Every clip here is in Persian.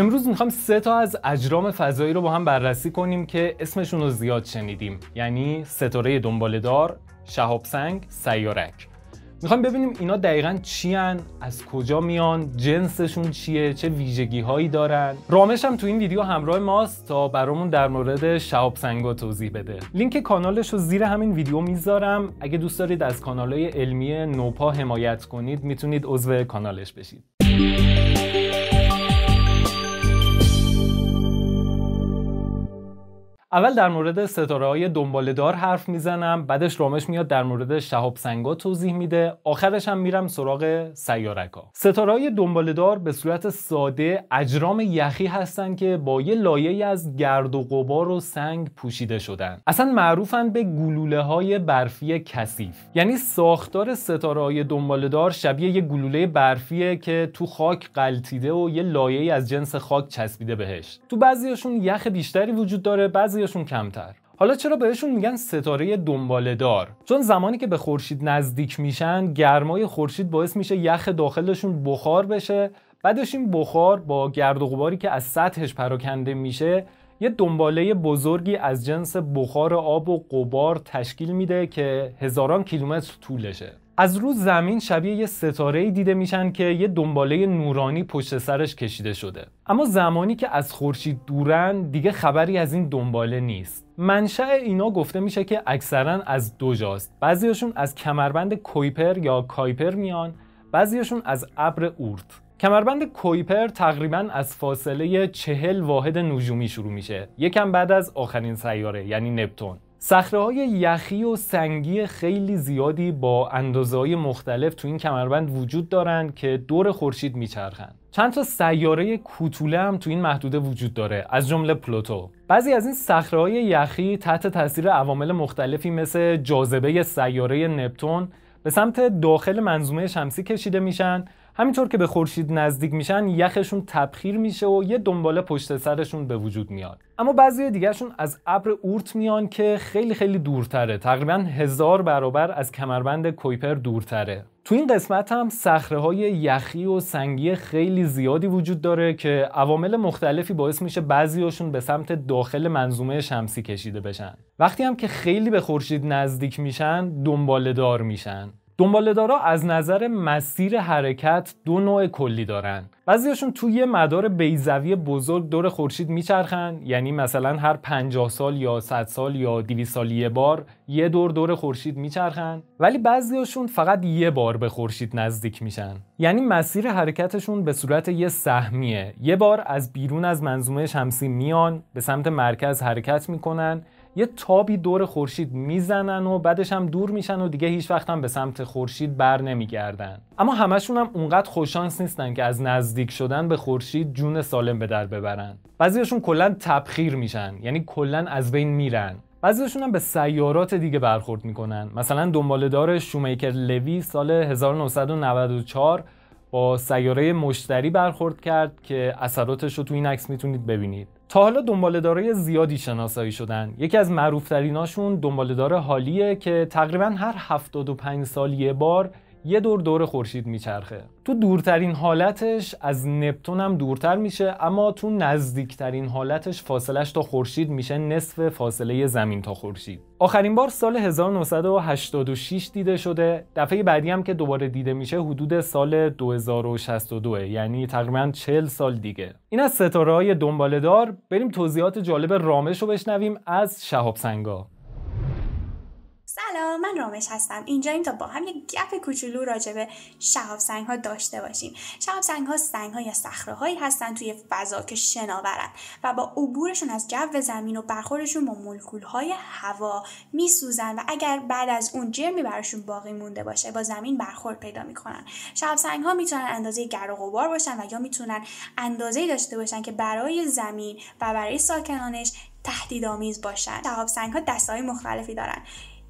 امروز میخوام سه تا از اجرام فضایی رو با هم بررسی کنیم که اسمشون رو زیاد شنیدیم یعنی ستاره شهاب سنگ سیارک میخوام ببینیم اینا دقیقا چی از کجا میان، جنسشون چیه، چه ویژگی هایی دارن رامش هم تو این ویدیو همراه ماست تا برامون در مورد شهاب سنگا توضیح بده لینک کانالش رو زیر همین ویدیو میذارم اگه دوست دارید از کانال علمی نوپا حمایت کنید میتونید عضو کانالش بشید اول در مورد ستاره های دنباله دار حرف میزنم بعدش رامش میاد در مورد شهاب سنگا توضیح میده آخرش هم میرم سراغ ها ستاره های دنباله دار به صورت ساده اجرام یخی هستند که با یه لایه از گرد و غبار و سنگ پوشیده شدن اصلا معروفن به گلوله های برفی کثیف یعنی ساختار ستاره های دنباله دار شبیه یه گلوله برفیه که تو خاک قلتیده و یه لایه از جنس خاک چسبیده بهش تو بعضیاشون یخ بیشتری وجود داره بعضی کمتر حالا چرا بهشون میگن ستاره دنباله دار چون زمانی که به خورشید نزدیک میشن گرمای خورشید باعث میشه یخ داخلشون بخار بشه بعدش این بخار با گرد و غباری که از سطحش پراکنده میشه یه دنباله بزرگی از جنس بخار آب و قبار تشکیل میده که هزاران کیلومتر طولشه از روز زمین شبیه یه ستاره دیده میشن که یه دنباله نورانی پشت سرش کشیده شده اما زمانی که از خورشید دورن دیگه خبری از این دنباله نیست منشأ اینا گفته میشه که اکثرا از دو جاست بعضیاشون از کمربند کویپر یا کایپر میان بعضیاشون از ابر اورت کمربند کویپر تقریبا از فاصله چهل واحد نجومی شروع میشه یکم بعد از آخرین سیاره یعنی نپتون سخره های یخی و سنگی خیلی زیادی با اندازه‌های مختلف تو این کمربند وجود دارند که دور خورشید میچرخند. چند تا سیاره کوتوله هم تو این محدوده وجود داره از جمله پلوتو. بعضی از این های یخی تحت تاثیر عوامل مختلفی مثل جاذبه سیاره نپتون به سمت داخل منظومه شمسی کشیده میشن همینطور که به خورشید نزدیک میشن یخشون تبخیر میشه و یه دنباله پشت سرشون به وجود میاد اما بعضی دیگرشون از ابر اورت میان که خیلی خیلی دورتره تقریبا هزار برابر از کمربند کویپر دورتره تو این قسمت هم سخره های یخی و سنگی خیلی زیادی وجود داره که عوامل مختلفی باعث میشه بعضیاشون به سمت داخل منظومه شمسی کشیده بشن وقتی هم که خیلی به خورشید نزدیک میشن دنباله دار میشن دارا از نظر مسیر حرکت دو نوع کلی دارن بعضیاشون توی یه مدار بیزوی بزرگ دور خورشید میچرخن یعنی مثلا هر 50 سال یا 100 سال یا 200 سال یه بار یه دور دور خورشید میچرخن ولی بعضیاشون فقط یه بار به خورشید نزدیک میشن یعنی مسیر حرکتشون به صورت یه سهمیه یه بار از بیرون از منظومه شمسی میان به سمت مرکز حرکت میکنن یه تابی دور خورشید میزنن و بعدش هم دور میشن و دیگه هیچ وقت هم به سمت خورشید بر نمیگردن اما همشون هم اونقدر خوششانس نیستن که از نزدیک شدن به خورشید جون سالم به در ببرن بعضیشون کلا تبخیر میشن یعنی کلا از بین میرن بعضیشون هم به سیارات دیگه برخورد میکنن مثلا دنبالدار شومیکر لوی سال 1994 با سیاره مشتری برخورد کرد که اثراتش رو تو این عکس میتونید ببینید تا حالا دنبالدارای زیادی شناسایی شدن یکی از معروفتریناشون دنبالدار حالیه که تقریبا هر 75 سال یه بار یه دور دور خورشید میچرخه تو دورترین حالتش از نپتونم هم دورتر میشه اما تو نزدیکترین حالتش فاصلش تا خورشید میشه نصف فاصله زمین تا خورشید آخرین بار سال 1986 دیده شده دفعه بعدی هم که دوباره دیده میشه حدود سال 2062 یعنی تقریبا 40 سال دیگه این از ستاره های دار بریم توضیحات جالب رامش رو بشنویم از شهاب سلام من رامش هستم این تا با هم یه گپ کوچولو راجبه شهاب سنگ ها داشته باشیم شهاب سنگ ها سنگ ها یا صخره هایی هستند توی فضا که شناورند و با عبورشون از جو زمین و برخوردشون با مولکول های هوا میسوزن و اگر بعد از اون جرمی براشون باقی مونده باشه با زمین برخورد پیدا میکنن شهاب سنگ ها میتونن اندازه گر و غبار باشن و یا میتونن اندازه داشته باشن که برای زمین و برای ساکنانش تهدیدآمیز باشن شهاب سنگ ها دستهای مختلفی دارن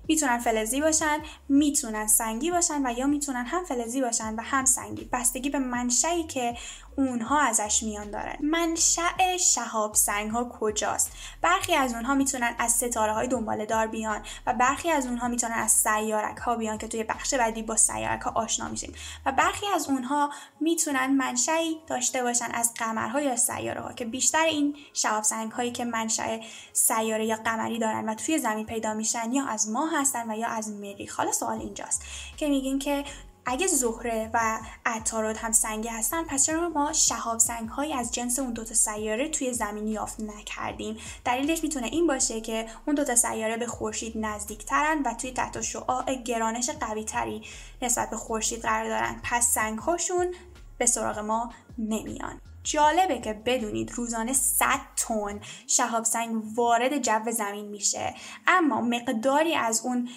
میتونن فلزی باشن میتونن سنگی باشن و یا میتونن هم فلزی باشن و هم سنگی بستگی به منشهی که اونها ازش میان دارن منشأ شهاب سنگ ها کجاست برخی از اونها میتونن از ستاره های دنباله دار بیان و برخی از اونها میتونن از سیارک ها بیان که توی بخش بعدی با سیارک ها آشنا میشیم و برخی از اونها میتونن منشهی داشته باشن از قمرها یا سیاره ها که بیشتر این شهاب سنگ هایی که منشأ سیاره یا قمری دارن و توی زمین پیدا میشن یا از ماه هستن و یا از مریخ حالا سوال اینجاست که میگین که اگه زهره و عطارد هم سنگی هستن پس چرا ما شهاب سنگ از جنس اون دوتا سیاره توی زمین یافت نکردیم دلیلش میتونه این باشه که اون دوتا سیاره به خورشید نزدیکترن و توی تحت شعاع گرانش قوی تری نسبت به خورشید قرار دارن پس سنگ هاشون به سراغ ما نمیان جالبه که بدونید روزانه 100 تن شهاب سنگ وارد جو زمین میشه اما مقداری از اون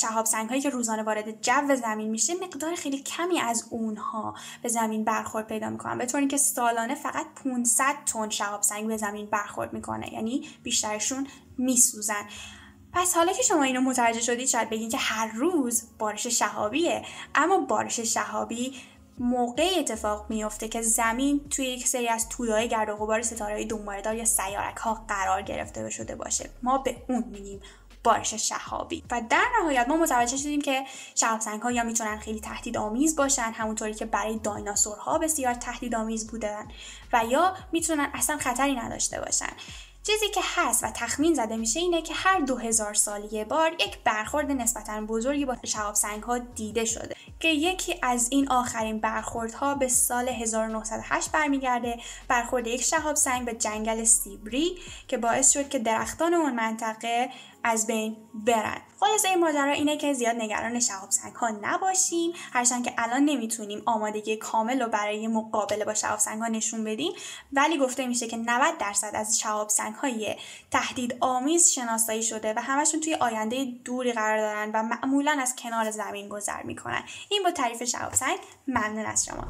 شهاب سنگ هایی که روزانه وارد جو زمین میشه مقدار خیلی کمی از اونها به زمین برخورد پیدا میکنن به طوری که سالانه فقط 500 تن شهاب سنگ به زمین برخورد میکنه یعنی بیشترشون میسوزن پس حالا که شما اینو متوجه شدید شاید بگین که هر روز بارش شهابیه اما بارش شهابی موقع اتفاق میفته که زمین توی یک سری از های گرد و غبار ستارههای دار یا سیارک ها قرار گرفته شده باشه ما به اون میگیم بارش شهابی و در نهایت ما متوجه شدیم که شهاب سنگ ها یا میتونن خیلی تهدید آمیز باشن همونطوری که برای دایناسورها بسیار تهدید آمیز بودن و یا میتونن اصلا خطری نداشته باشن چیزی که هست و تخمین زده میشه اینه که هر دو هزار سال یه بار یک برخورد نسبتا بزرگی با شهاب ها دیده شده که یکی از این آخرین برخوردها به سال 1908 برمیگرده برخورد یک شهاب سنگ به جنگل سیبری که باعث شد که درختان اون منطقه از بین برن خلاصه این ماجرا اینه که زیاد نگران شهاب ها نباشیم هرچند که الان نمیتونیم آمادگی کامل رو برای مقابله با شهاب ها نشون بدیم ولی گفته میشه که 90 درصد از شهاب های تهدید آمیز شناسایی شده و همشون توی آینده دوری قرار دارن و معمولا از کنار زمین گذر میکنن این با تعریف شهاب سنگ ممنون از شما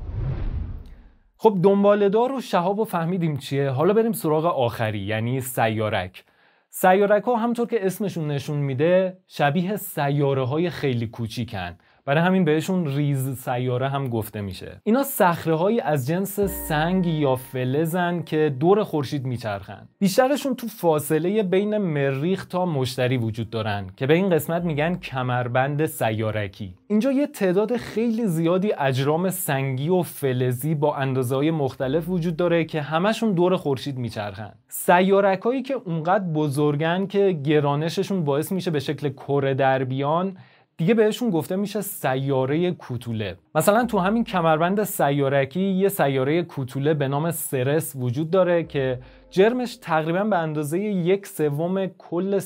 خب دنبالدار و شهاب و فهمیدیم چیه حالا بریم سراغ آخری یعنی سیارک سیارک ها همطور که اسمشون نشون میده شبیه سیاره های خیلی کوچیکن برای همین بهشون ریز سیاره هم گفته میشه اینا صخره های از جنس سنگ یا فلزن که دور خورشید میچرخن بیشترشون تو فاصله بین مریخ تا مشتری وجود دارن که به این قسمت میگن کمربند سیارکی اینجا یه تعداد خیلی زیادی اجرام سنگی و فلزی با اندازه‌های مختلف وجود داره که همشون دور خورشید میچرخن سیارکهایی که اونقدر بزرگن که گرانششون باعث میشه به شکل کره در بیان دیگه بهشون گفته میشه سیاره کوتوله مثلا تو همین کمربند سیارکی یه سیاره کوتوله به نام سرس وجود داره که جرمش تقریبا به اندازه یک سوم کل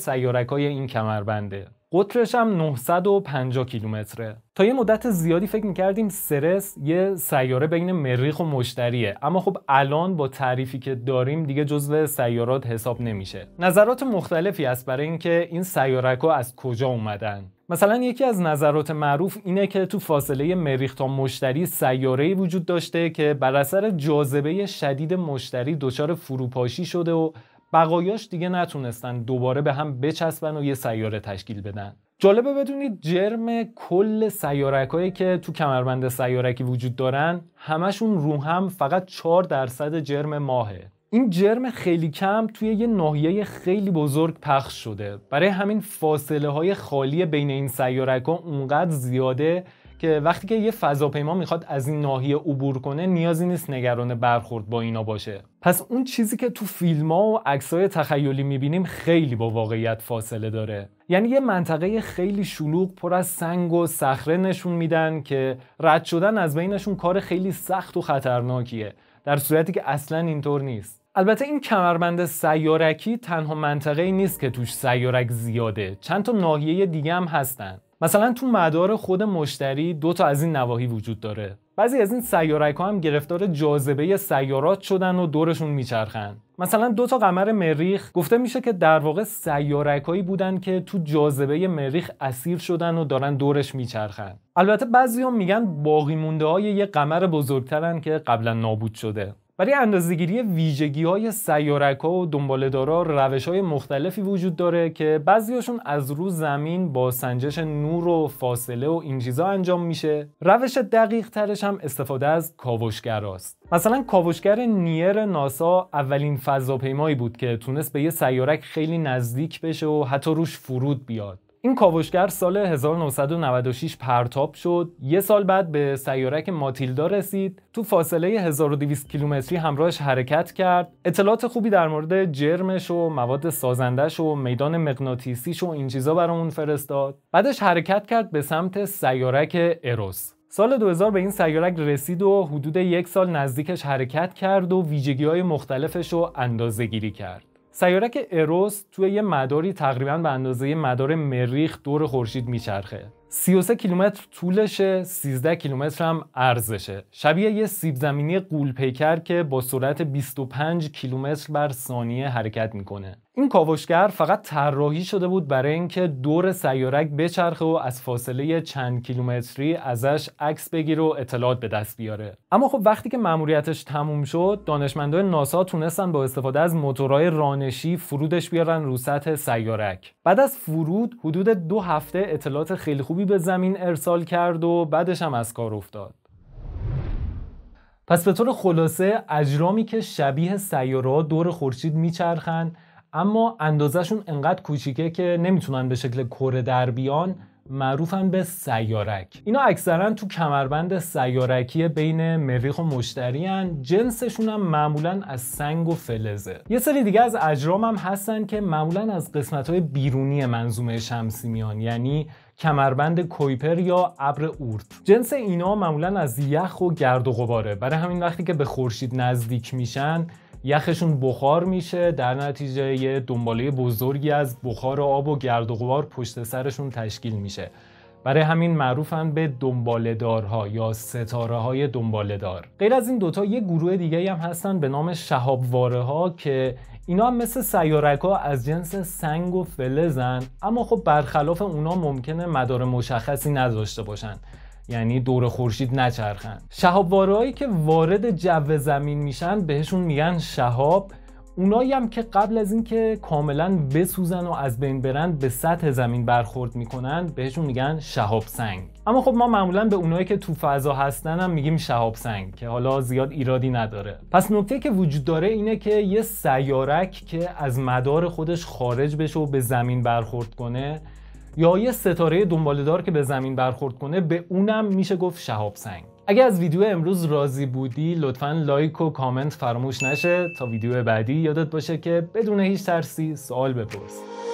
های این کمربنده قطرش هم 950 کیلومتره تا یه مدت زیادی فکر میکردیم سرس یه سیاره بین مریخ و مشتریه اما خب الان با تعریفی که داریم دیگه جزو سیارات حساب نمیشه نظرات مختلفی هست برای اینکه این سیارک ها از کجا اومدن مثلا یکی از نظرات معروف اینه که تو فاصله مریخ تا مشتری سیاره‌ای وجود داشته که بر اثر جاذبه شدید مشتری دچار فروپاشی شده و بقایاش دیگه نتونستن دوباره به هم بچسبن و یه سیاره تشکیل بدن جالبه بدونید جرم کل سیارکهایی که تو کمربند سیارکی وجود دارن همشون رو هم فقط 4 درصد جرم ماهه این جرم خیلی کم توی یه ناحیه خیلی بزرگ پخش شده برای همین فاصله های خالی بین این سیارک ها اونقدر زیاده که وقتی که یه فضاپیما میخواد از این ناحیه عبور کنه نیازی نیست نگران برخورد با اینا باشه پس اون چیزی که تو فیلم ها و های تخیلی میبینیم خیلی با واقعیت فاصله داره یعنی یه منطقه خیلی شلوغ پر از سنگ و صخره نشون میدن که رد شدن از بینشون کار خیلی سخت و خطرناکیه در صورتی که اصلا اینطور نیست البته این کمربند سیارکی تنها منطقه ای نیست که توش سیارک زیاده چند تا ناحیه دیگه هم هستن مثلا تو مدار خود مشتری دو تا از این نواحی وجود داره بعضی از این سیارک ها هم گرفتار جاذبه سیارات شدن و دورشون میچرخن مثلا دو تا قمر مریخ گفته میشه که در واقع سیارکایی بودن که تو جاذبه مریخ اسیر شدن و دارن دورش میچرخن البته بعضی هم میگن باقی مونده های یه قمر بزرگترن که قبلا نابود شده برای اندازهگیری ویژگی های سیارک ها و ها روش های مختلفی وجود داره که بعضیاشون از رو زمین با سنجش نور و فاصله و این چیزا انجام میشه روش دقیق ترش هم استفاده از کاوشگر است. مثلا کاوشگر نیر ناسا اولین فضاپیمایی بود که تونست به یه سیارک خیلی نزدیک بشه و حتی روش فرود بیاد این کاوشگر سال 1996 پرتاب شد یه سال بعد به سیارک ماتیلدا رسید تو فاصله 1200 کیلومتری همراهش حرکت کرد اطلاعات خوبی در مورد جرمش و مواد سازندش و میدان مغناطیسیش و این چیزا برامون فرستاد بعدش حرکت کرد به سمت سیارک اروس سال 2000 به این سیارک رسید و حدود یک سال نزدیکش حرکت کرد و ویژگی های مختلفش رو اندازه گیری کرد سیارک اروس توی یه مداری تقریبا به اندازه مدار مریخ دور خورشید میچرخه 33 کیلومتر طولشه 13 کیلومتر هم عرضشه شبیه یه سیب زمینی قول که با سرعت 25 کیلومتر بر ثانیه حرکت میکنه این کاوشگر فقط طراحی شده بود برای اینکه دور سیارک بچرخه و از فاصله چند کیلومتری ازش عکس بگیره و اطلاعات به دست بیاره اما خب وقتی که مأموریتش تموم شد دانشمندان ناسا تونستن با استفاده از موتورهای رانشی فرودش بیارن رو سطح سیارک بعد از فرود حدود دو هفته اطلاعات خیلی خوبی به زمین ارسال کرد و بعدش هم از کار افتاد پس به طور خلاصه اجرامی که شبیه سیاره دور خورشید میچرخند اما اندازهشون انقدر کوچیکه که نمیتونن به شکل کره در بیان معروفن به سیارک اینا اکثرا تو کمربند سیارکی بین مریخ و مشتری هن. جنسشون هم معمولا از سنگ و فلزه یه سری دیگه از اجرام هم هستن که معمولا از قسمت های بیرونی منظومه شمسی میان یعنی کمربند کویپر یا ابر اورت جنس اینا معمولا از یخ و گرد و غباره برای همین وقتی که به خورشید نزدیک میشن یخشون بخار میشه در نتیجه یه دنباله بزرگی از بخار آب و گرد و غبار پشت سرشون تشکیل میشه برای همین معروفن به دارها یا ستاره های دار. غیر از این دوتا یه گروه دیگه هم هستن به نام شهابواره ها که اینا هم مثل سیارک ها از جنس سنگ و فلزن اما خب برخلاف اونا ممکنه مدار مشخصی نداشته باشن یعنی دور خورشید نچرخن شهاب که وارد جو زمین میشن بهشون میگن شهاب اونایی هم که قبل از اینکه کاملا بسوزن و از بین برن به سطح زمین برخورد میکنن بهشون میگن شهاب سنگ اما خب ما معمولا به اونایی که تو فضا هستن هم میگیم شهاب سنگ که حالا زیاد ایرادی نداره پس نکته که وجود داره اینه که یه سیارک که از مدار خودش خارج بشه و به زمین برخورد کنه یا یه ستاره دنبالدار که به زمین برخورد کنه به اونم میشه گفت شهاب سنگ اگه از ویدیو امروز راضی بودی لطفا لایک و کامنت فراموش نشه تا ویدیو بعدی یادت باشه که بدون هیچ ترسی سوال بپرس